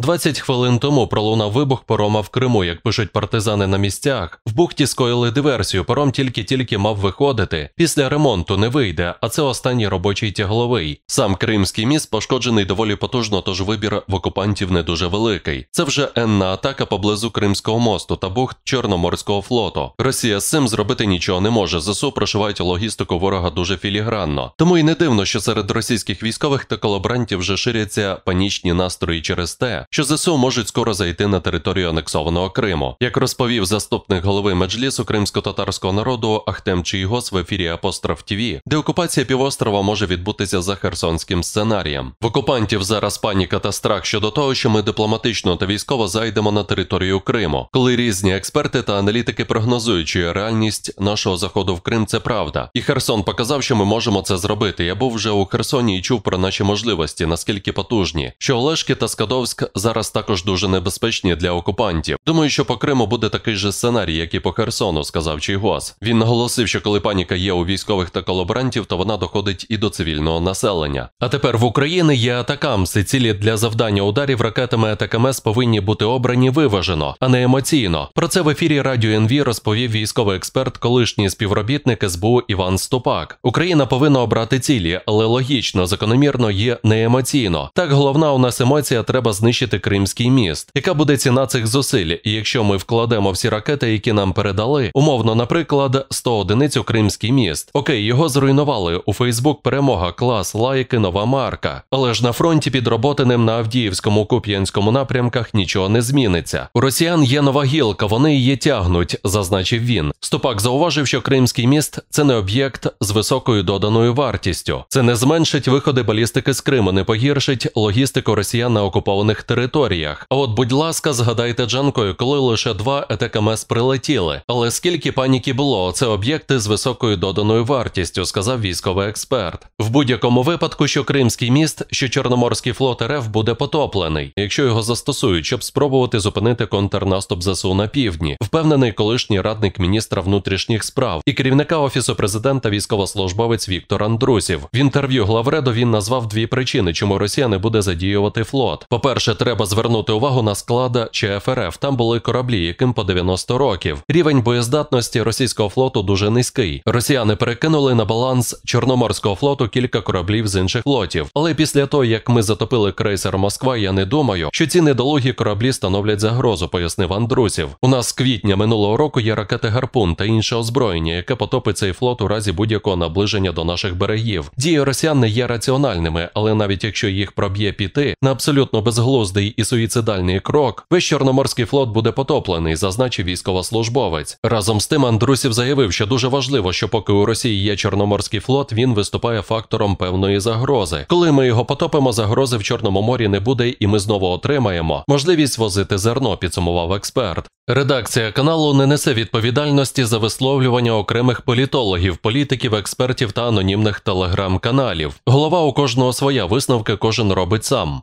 20 хвилин тому пролунав вибух парома в Криму. Як пишуть партизани на місцях, в бухті скоїли диверсію. Паром тільки-тільки мав виходити. Після ремонту не вийде, а це останній робочий тягловий. Сам Кримський міст пошкоджений доволі потужно, тож вибір в окупантів не дуже великий. Це вже енна атака поблизу Кримського мосту та бухт Чорноморського флоту. Росія з цим зробити нічого не може. ЗСУ прошивають логістику ворога дуже філігранно. Тому й не дивно, що серед російських військових та колаборантів вже ширяться панічні настрої через те що ЗСУ можуть скоро зайти на територію анексованого Криму, як розповів заступник голови меджлісу кримсько-татарського народу Ахтем Чийгос в ефірі Апостроф ТІВІ, де окупація півострова може відбутися за херсонським сценарієм. В окупантів зараз паніка та страх щодо того, що ми дипломатично та військово зайдемо на територію Криму, коли різні експерти та аналітики прогнозують, що реальність нашого заходу в Крим це правда. І Херсон показав, що ми можемо це зробити. Я був вже у Херсоні і чув про наші можливості, наскільки потужні, що Олешки та Скадовськ зараз також дуже небезпечні для окупантів. Думаю, що по Криму буде такий же сценарій, як і по Херсону, сказав Чийгос. Він наголосив, що коли паніка є у військових та колаборантів, то вона доходить і до цивільного населення. А тепер в Україні є атакам. і цілі для завдання ударів ракетами АТКМС повинні бути обрані виважено, а не емоційно. Про це в ефірі радіо НВ розповів військовий експерт, колишній співробітник СБУ Іван Ступак. Україна повинна обрати цілі, але логічно, закономірно є не емоційно. Так головна у нас емоція треба знищити знищити Кримський міст. Яка буде ціна цих зусиль? І якщо ми вкладемо всі ракети, які нам передали, умовно, наприклад, 100 одиниць у Кримський міст. Окей, його зруйнували. У Фейсбук перемога, клас, лайки, нова марка. Але ж на фронті під роботиним на Авдіївському Куп'янському напрямках нічого не зміниться. У росіян є нова гілка, вони її тягнуть, зазначив він. Стопак зауважив, що Кримський міст це не об'єкт з високою доданою вартістю. Це не зменшить виходи балістики з Криму, не погіршить логістику росіян на окупованих територіях. От, будь ласка, згадайте Джанкою, коли лише два ЕТКМС прилетіли. Але скільки паніки було, це об'єкти з високою доданою вартістю, сказав військовий експерт. В будь-якому випадку, що Кримський міст, що Чорноморський флот РФ буде потоплений, якщо його застосують, щоб спробувати зупинити контрнаступ ЗСУ на півдні, впевнений колишній радник міністра внутрішніх справ і керівника офісу президента військовослужбовець Віктор Андрусів. В інтерв'ю главреду він назвав дві причини, чому Росія не буде задіювати флот. По перше, треба звернути увагу на склада ЧФРФ. Там були кораблі, яким по 90 років. Рівень боєздатності російського флоту дуже низький. Росіяни перекинули на баланс Чорноморського флоту кілька кораблів з інших флотів. Але після того, як ми затопили крейсер Москва, я не думаю, що ці недолугі кораблі становлять загрозу, пояснив Андрусів. У нас з квітня минулого року є ракети Гарпун та інше озброєння, яке потопить цей флот у разі будь-якого наближення до наших берегів. Дії росіян не є раціональними, але навіть якщо їх проб'є піти на абсолютно безглузду безглуздий і суїцидальний крок, весь чорноморський флот буде потоплений, зазначив військовослужбовець. Разом з тим Андрусів заявив, що дуже важливо, що поки у Росії є Чорноморський флот, він виступає фактором певної загрози. Коли ми його потопимо, загрози в Чорному морі не буде, і ми знову отримаємо можливість возити зерно, підсумував експерт. Редакція каналу не несе відповідальності за висловлювання окремих політологів, політиків, експертів та анонімних телеграм-каналів. Голова у кожного своя висновки, кожен робить сам.